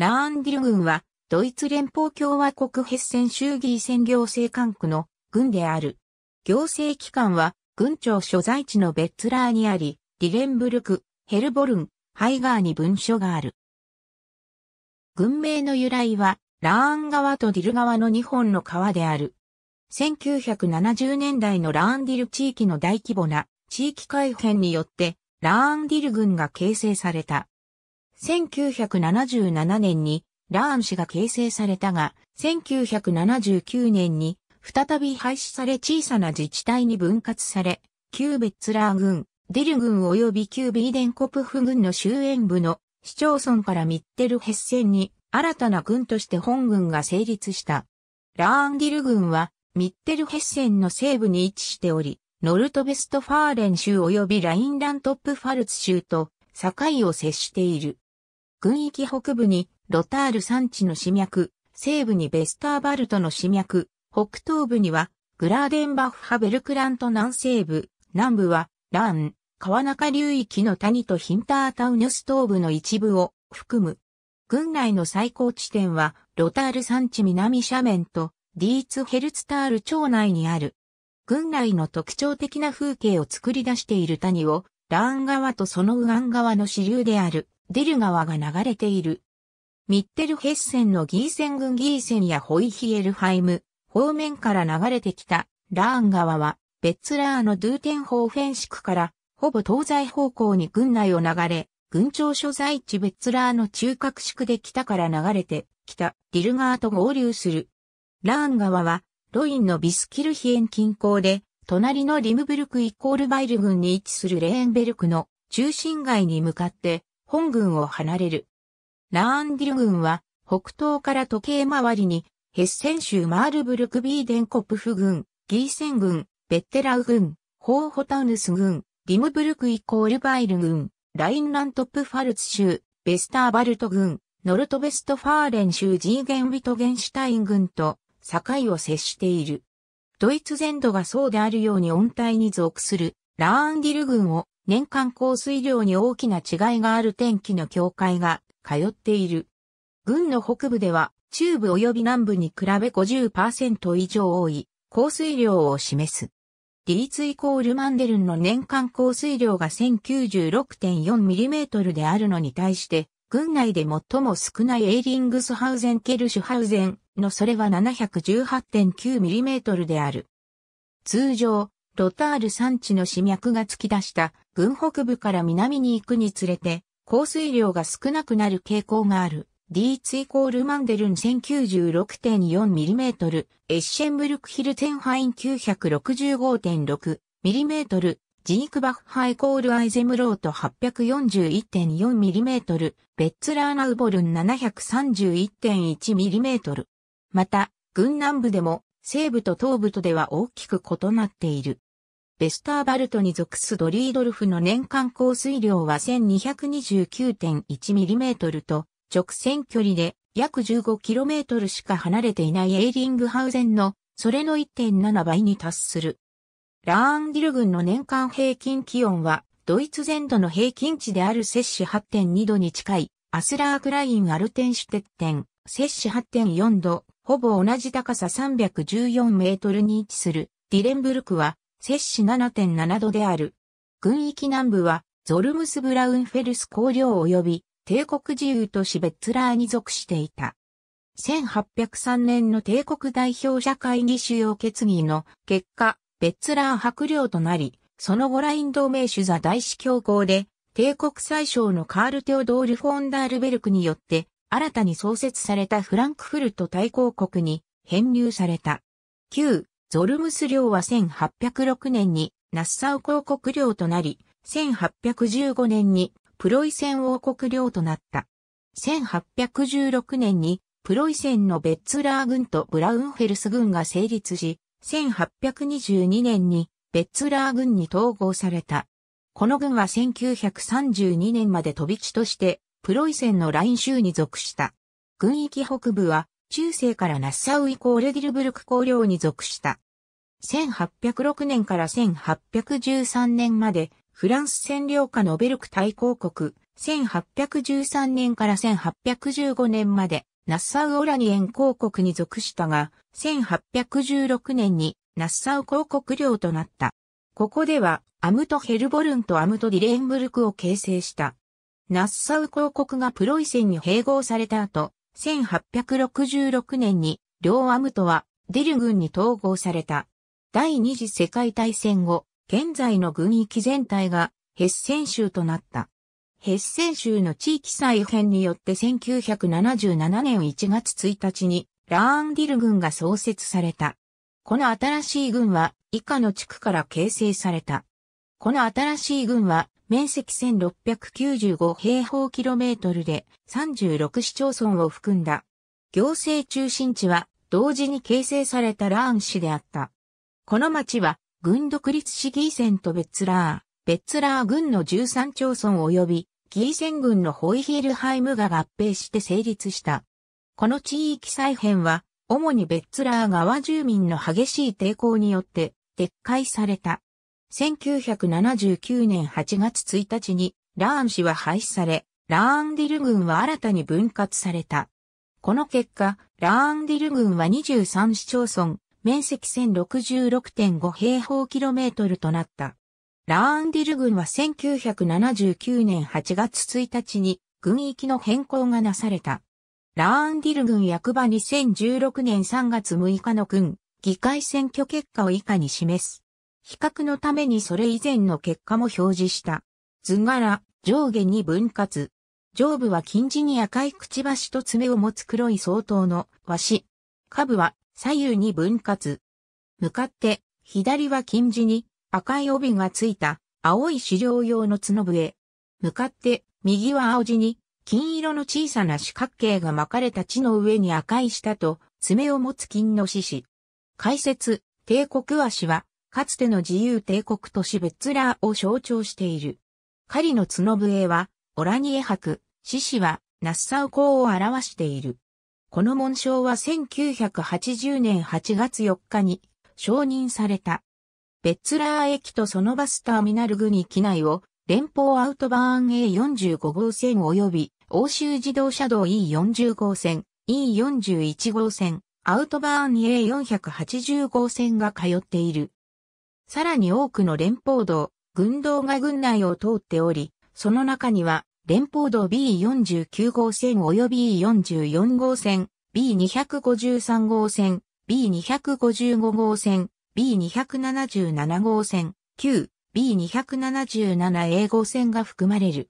ラーンディル軍は、ドイツ連邦共和国ヘッセン州議選行政管区の軍である。行政機関は、軍庁所在地のベッツラーにあり、ディレンブルク、ヘルボルン、ハイガーに文書がある。軍名の由来は、ラーン川とディル川の2本の川である。1970年代のラーンディル地域の大規模な地域改変によって、ラーンディル軍が形成された。1977年にラーン氏が形成されたが、1979年に再び廃止され小さな自治体に分割され、旧ベッツラー軍、ディル軍及び旧ビーデンコプフ軍の終焉部の市町村からミッテルヘッセンに新たな軍として本軍が成立した。ラーンディル軍はミッテルヘッセンの西部に位置しており、ノルトベストファーレン州及びラインラントップファルツ州と境を接している。軍域北部にロタール山地の市脈、西部にベスターバルトの市脈、北東部にはグラーデンバッハベルクラント南西部、南部はラーン、川中流域の谷とヒンタータウヌス東部の一部を含む。軍内の最高地点はロタール山地南斜面とディーツヘルツタール町内にある。軍内の特徴的な風景を作り出している谷をラーン川とその右岸側の支流であるデル川が流れている。ミッテルヘッセンのギーセン軍ギーセンやホイヒエルハイム方面から流れてきたラーン川はベッツラーのドゥーテンホーフェンシクからほぼ東西方向に軍内を流れ、軍庁所在地ベッツラーの中核宿で北から流れてきたディル川と合流する。ラーン川はロインのビスキルヒエン近郊で隣のリムブルクイコールバイル軍に位置するレーンベルクの中心街に向かって本軍を離れる。ラーンディル軍は北東から時計回りにヘッセン州マールブルクビーデンコプフ軍、ギーセン軍、ベッテラウ軍、ホーホタウヌス軍、リムブルクイコールバイル軍、ラインラントップファルツ州、ベスターバルト軍、ノルトベストファーレン州ジーゲンウィトゲンシュタイン軍と境を接している。ドイツ全土がそうであるように温帯に属するラーンディル軍を年間降水量に大きな違いがある天気の境界が通っている。軍の北部では中部及び南部に比べ50%以上多い降水量を示す。リーツイコールマンデルンの年間降水量が 1096.4mm であるのに対して、軍内で最も少ないエイリングスハウゼンケルシュハウゼンのそれは 718.9mm である。通常、ロタール山地の市脈が突き出した軍北部から南に行くにつれて、降水量が少なくなる傾向がある。D2 イコールマンデルン 1096.4mm、エッシェンブルクヒルテンハイン 965.6mm、ジークバッハイコールアイゼムロート 841.4mm、ベッツラーナウボルン 731.1mm。また、軍南部でも西部と東部とでは大きく異なっている。ベスターバルトに属すドリードルフの年間降水量は 1229.1mm と、直線距離で約 15km しか離れていないエイリングハウゼンの、それの1.7倍に達する。ラーンディル郡の年間平均気温は、ドイツ全土の平均値である摂氏8.2度に近い、アスラークラインアルテンシュテッテン、摂氏8.4度、ほぼ同じ高さ314メートルに位置するディレンブルクは摂氏7.7度である。軍域南部はゾルムスブラウンフェルス公領及び帝国自由都市ベッツラーに属していた。1803年の帝国代表者会議主要決議の結果、ベッツラー白領となり、その後ライン同盟主座大司教校で、帝国最小のカール・テオドール・フォンダールベルクによって新たに創設されたフランクフルト大公国に編入された。旧ゾルムス領は1806年にナッサウ公国領となり、1815年にプロイセン王国領となった。1816年にプロイセンのベッツラー軍とブラウンフェルス軍が成立し、1822年にベッツラー軍に統合された。この軍は1932年まで飛び地としてプロイセンのライン州に属した。軍域北部は、中世からナッサウイコールディルブルク公領に属した。1806年から1813年まで、フランス占領下のベルク大公国、1813年から1815年まで、ナッサウ・オラニエン公国に属したが、1816年にナッサウ公国領となった。ここでは、アムト・ヘルボルンとアムト・ディレーンブルクを形成した。ナッサウ公国がプロイセンに併合された後、1866年に両アムトはデル軍に統合された。第二次世界大戦後、現在の軍域全体がヘッセン州となった。ヘッセン州の地域再編によって1977年1月1日にラーンディル軍が創設された。この新しい軍は以下の地区から形成された。この新しい軍は面積1695平方キロメートルで36市町村を含んだ。行政中心地は同時に形成されたラーン市であった。この町は軍独立市ギーセンとベッツラー、ベッツラー軍の13町村及びギーセン軍のホイヒールハイムが合併して成立した。この地域再編は主にベッツラー側住民の激しい抵抗によって撤回された。1979年8月1日にラーン氏は廃止され、ラーンディル軍は新たに分割された。この結果、ラーンディル軍は23市町村、面積1066.5平方キロメートルとなった。ラーンディル軍は1979年8月1日に軍域の変更がなされた。ラーンディル軍役場2016年3月6日の軍、議会選挙結果を以下に示す。比較のためにそれ以前の結果も表示した。図柄、上下に分割。上部は近似に赤いくちばしと爪を持つ黒い相当の和紙。下部は左右に分割。向かって、左は近似に赤い帯がついた青い資料用の角笛。向かって、右は青地に金色の小さな四角形が巻かれた地の上に赤い舌と爪を持つ金の獅子。解説、帝国和紙はかつての自由帝国都市ベッツラーを象徴している。狩りの角笛は、オラニエ博、獅子は、ナッサウ港を表している。この紋章は1980年8月4日に承認された。ベッツラー駅とそのバスターミナルグニ機内を連邦アウトバーン A45 号線及び欧州自動車道 E40 号線、E41 号線、アウトバーン A480 号線が通っている。さらに多くの連邦道、軍道が軍内を通っており、その中には、連邦道 B49 号線及び B44 号線、B253 号線、B255 号線、B277 号線、Q、B277A 号線が含まれる。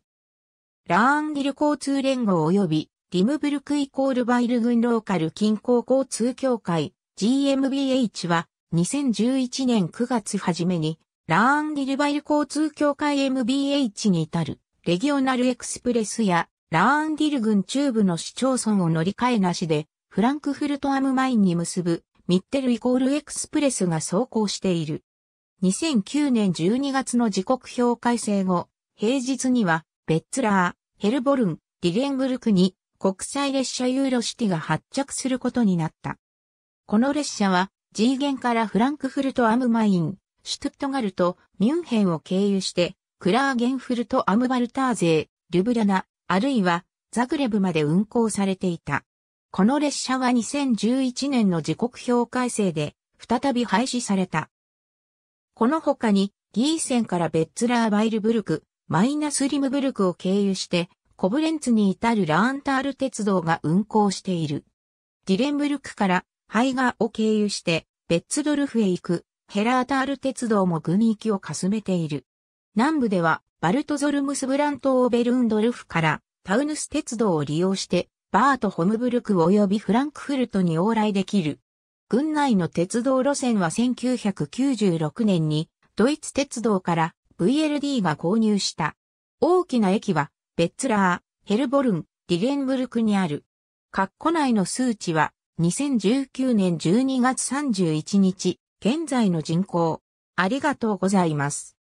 ラーンディル交通連合及び、リムブルクイコールバイル軍ローカル近郊交通協会、GMBH は、2011年9月初めに、ラーンディルバイル交通協会 MBH に至る、レギオナルエクスプレスや、ラーンディル郡中部の市町村を乗り換えなしで、フランクフルトアムマインに結ぶ、ミッテルイコールエクスプレスが走行している。2009年12月の時刻表改正後、平日には、ベッツラー、ヘルボルン、リレンブルクに、国際列車ユーロシティが発着することになった。この列車は、G ンからフランクフルトアムマイン、シュトゥットガルト、ミュンヘンを経由して、クラーゲンフルトアムバルターゼー、ルブラナ、あるいはザグレブまで運行されていた。この列車は2011年の時刻表改正で再び廃止された。この他にギーセンからベッツラーバイルブルク、マイナスリムブルクを経由して、コブレンツに至るラーンタール鉄道が運行している。ディレンブルクからハイガを経由して、ベッツドルフへ行く、ヘラータール鉄道も軍域をかすめている。南部では、バルトゾルムスブラント・オーベルンドルフから、タウヌス鉄道を利用して、バート・ホムブルク及びフランクフルトに往来できる。軍内の鉄道路線は1996年に、ドイツ鉄道から VLD が購入した。大きな駅は、ベッツラー、ヘルボルン、ディレンブルクにある。括弧内の数値は、2019年12月31日、現在の人口。ありがとうございます。